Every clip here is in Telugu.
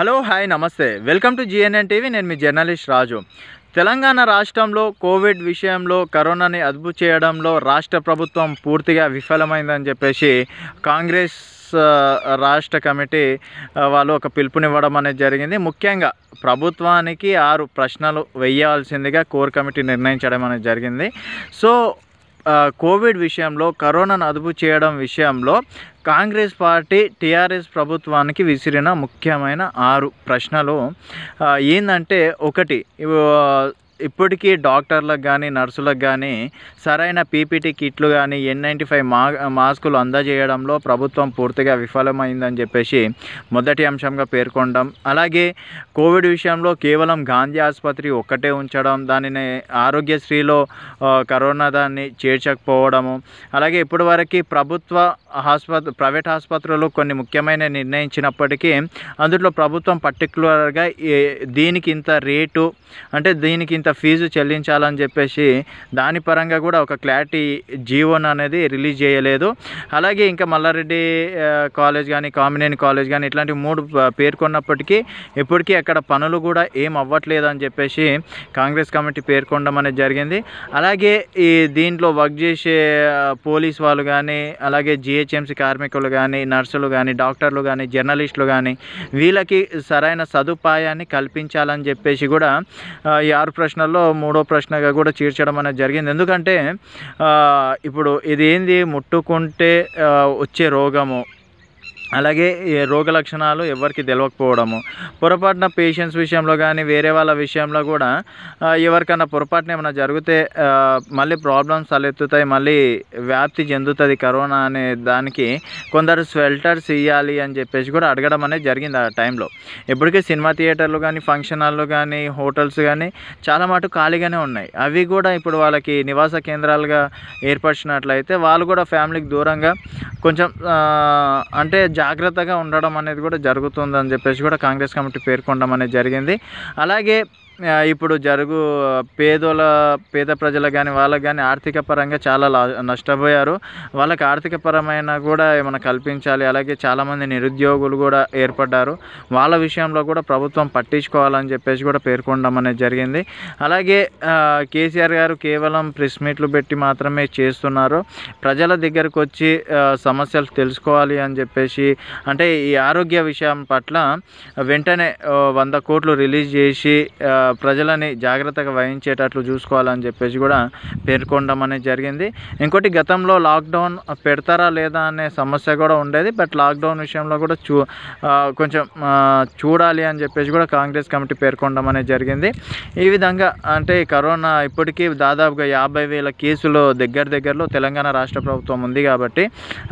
హలో హాయ్ నమస్తే వెల్కమ్ టు జిఎన్ఎన్ టీవీ నేను మీ జర్నలిస్ట్ రాజు తెలంగాణ రాష్ట్రంలో కోవిడ్ విషయంలో కరోనాని అదుపు చేయడంలో రాష్ట్ర ప్రభుత్వం పూర్తిగా విఫలమైందని చెప్పేసి కాంగ్రెస్ రాష్ట్ర కమిటీ వాళ్ళు ఒక పిలుపునివ్వడం అనేది జరిగింది ముఖ్యంగా ప్రభుత్వానికి ఆరు ప్రశ్నలు వేయాల్సిందిగా కోర్ కమిటీ నిర్ణయించడం అనేది జరిగింది సో కోవిడ్ విషయంలో కరోనాను అదుపు చేయడం విషయంలో కాంగ్రెస్ పార్టీ టీఆర్ఎస్ ప్రభుత్వానికి విసిరిన ముఖ్యమైన ఆరు ప్రశ్నలు ఏంటంటే ఒకటి ఇప్పటికీ డాక్టర్లకు కానీ నర్సులకు కానీ సరైన పీపీటీ కిట్లు కానీ ఎన్ నైంటీ ఫైవ్ మా మాస్కులు అందజేయడంలో ప్రభుత్వం పూర్తిగా విఫలమైందని చెప్పేసి మొదటి అంశంగా పేర్కొనడం అలాగే కోవిడ్ విషయంలో కేవలం గాంధీ ఆసుపత్రి ఒక్కటే ఉంచడం దానిని ఆరోగ్యశ్రీలో కరోనా దాన్ని చేర్చకపోవడము అలాగే ఇప్పటివరకు ప్రభుత్వ ఆసుపత్రి ప్రైవేట్ ఆసుపత్రులు కొన్ని ముఖ్యమైన నిర్ణయించినప్పటికీ అందులో ప్రభుత్వం పర్టికులర్గా దీనికి ఇంత రేటు అంటే దీనికి ఇంత ఫీజు చెల్లించాలని చెప్పేసి దాని పరంగా కూడా ఒక క్లారిటీ జీవోన్ అనేది రిలీజ్ చేయలేదు అలాగే ఇంకా మల్లారెడ్డి కాలేజ్ కానీ కామినేని కాలేజ్ కానీ ఇట్లాంటి మూడు పేర్కొన్నప్పటికీ ఇప్పటికీ అక్కడ పనులు కూడా ఏం అవ్వట్లేదు అని చెప్పేసి కాంగ్రెస్ కమిటీ పేర్కొనడం అనేది జరిగింది అలాగే ఈ దీంట్లో వర్క్ చేసే పోలీస్ వాళ్ళు కానీ అలాగే జిహెచ్ఎంసీ కార్మికులు కానీ నర్సులు కానీ డాక్టర్లు కానీ జర్నలిస్టులు కానీ వీళ్ళకి సరైన సదుపాయాన్ని కల్పించాలని చెప్పేసి కూడా ఈ ఆరు ప్రశ్న ప్రశ్నల్లో మూడో ప్రశ్నగా కూడా చేర్చడం అనేది జరిగింది ఎందుకంటే ఇప్పుడు ఇది ఏంది ముట్టుకుంటే వచ్చే రోగము అలాగే రోగ లక్షణాలు ఎవరికి తెలియకపోవడము పొరపాటున పేషెంట్స్ విషయంలో కానీ వేరే వాళ్ళ విషయంలో కూడా ఎవరికైనా పొరపాటున ఏమైనా జరిగితే మళ్ళీ ప్రాబ్లమ్స్ తలెత్తుతాయి మళ్ళీ వ్యాప్తి చెందుతుంది కరోనా అనే దానికి కొందరు స్వెల్టర్స్ ఇవ్వాలి అని చెప్పేసి కూడా అడగడం అనేది జరిగింది ఆ టైంలో ఇప్పటికీ సినిమా థియేటర్లు కానీ ఫంక్షన్ హాల్లో కానీ హోటల్స్ కానీ చాలా మటు ఖాళీగానే ఉన్నాయి అవి కూడా ఇప్పుడు వాళ్ళకి నివాస కేంద్రాలుగా ఏర్పరిచినట్లయితే వాళ్ళు కూడా ఫ్యామిలీకి దూరంగా కొంచెం అంటే జాగ్రత్తగా ఉండడం అనేది కూడా జరుగుతుందని చెప్పేసి కూడా కాంగ్రెస్ కమిటీ పేర్కొనడం అనేది జరిగింది అలాగే ఇప్పుడు జరుగు పేదోళ్ళ పేద ప్రజలకు కానీ వాళ్ళకు కానీ ఆర్థిక పరంగా చాలా లా నష్టపోయారు వాళ్ళకి ఆర్థిక పరమైన కూడా ఏమైనా కల్పించాలి అలాగే చాలామంది నిరుద్యోగులు కూడా ఏర్పడ్డారు వాళ్ళ విషయంలో కూడా ప్రభుత్వం పట్టించుకోవాలని చెప్పేసి కూడా పేర్కొనడం అనేది జరిగింది అలాగే కేసీఆర్ గారు కేవలం ప్రెస్ మీట్లు పెట్టి మాత్రమే చేస్తున్నారు ప్రజల దగ్గరకు వచ్చి సమస్యలు తెలుసుకోవాలి అని చెప్పేసి అంటే ఈ ఆరోగ్య విషయం పట్ల వెంటనే వంద కోట్లు రిలీజ్ చేసి ప్రజలని జాగ్రత్తగా వహించేటట్లు చూసుకోవాలని చెప్పేసి కూడా పేర్కొనడం అనేది జరిగింది ఇంకోటి గతంలో లాక్డౌన్ పెడతారా లేదా అనే సమస్య కూడా ఉండేది బట్ లాక్డౌన్ విషయంలో కూడా చూ కొంచెం చూడాలి అని చెప్పేసి కూడా కాంగ్రెస్ కమిటీ పేర్కొనడం అనేది జరిగింది ఈ విధంగా అంటే కరోనా ఇప్పటికీ దాదాపుగా యాభై వేల కేసులు దగ్గర దగ్గరలో తెలంగాణ రాష్ట్ర ప్రభుత్వం ఉంది కాబట్టి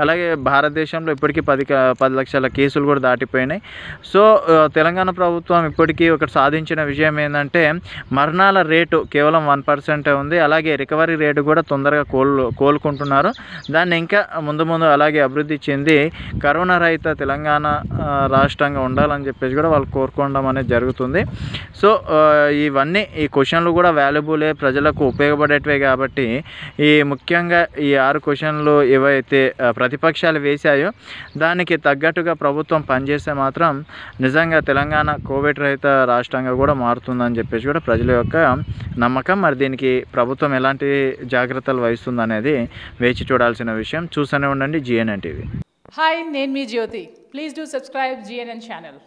అలాగే భారతదేశంలో ఇప్పటికీ పది పది లక్షల కేసులు కూడా దాటిపోయినాయి సో తెలంగాణ ప్రభుత్వం ఇప్పటికీ ఒకటి సాధించిన విషయం ఏంటంటే ఏంటంటే మరణాల రేటు కేవలం వన్ పర్సెంటే ఉంది అలాగే రికవరీ రేటు కూడా తొందరగా కోలు కోలుకుంటున్నారు దాన్ని ఇంకా ముందు ముందు అలాగే అభివృద్ధి చెంది కరోనా రహిత తెలంగాణ రాష్ట్రంగా ఉండాలని చెప్పేసి కూడా వాళ్ళు కోరుకోవడం అనేది జరుగుతుంది సో ఇవన్నీ ఈ క్వశ్చన్లు కూడా వాల్యుబులే ప్రజలకు ఉపయోగపడేటివే కాబట్టి ఈ ముఖ్యంగా ఈ ఆరు క్వశ్చన్లు ఏవైతే ప్రతిపక్షాలు వేశాయో దానికి తగ్గట్టుగా ప్రభుత్వం పనిచేస్తే మాత్రం నిజంగా తెలంగాణ కోవిడ్ రహిత రాష్ట్రంగా కూడా మారుతుందని అని చెప్పేసి కూడా ప్రజల యొక్క నమ్మకం మరి దీనికి ప్రభుత్వం ఎలాంటి జాగ్రత్తలు వహిస్తుంది అనేది వేచి చూడాల్సిన విషయం చూస్తూనే ఉండండి జిఎన్ఎన్ టీవీ హాయ్ నేను మీ Jyothi please do subscribe GNN channel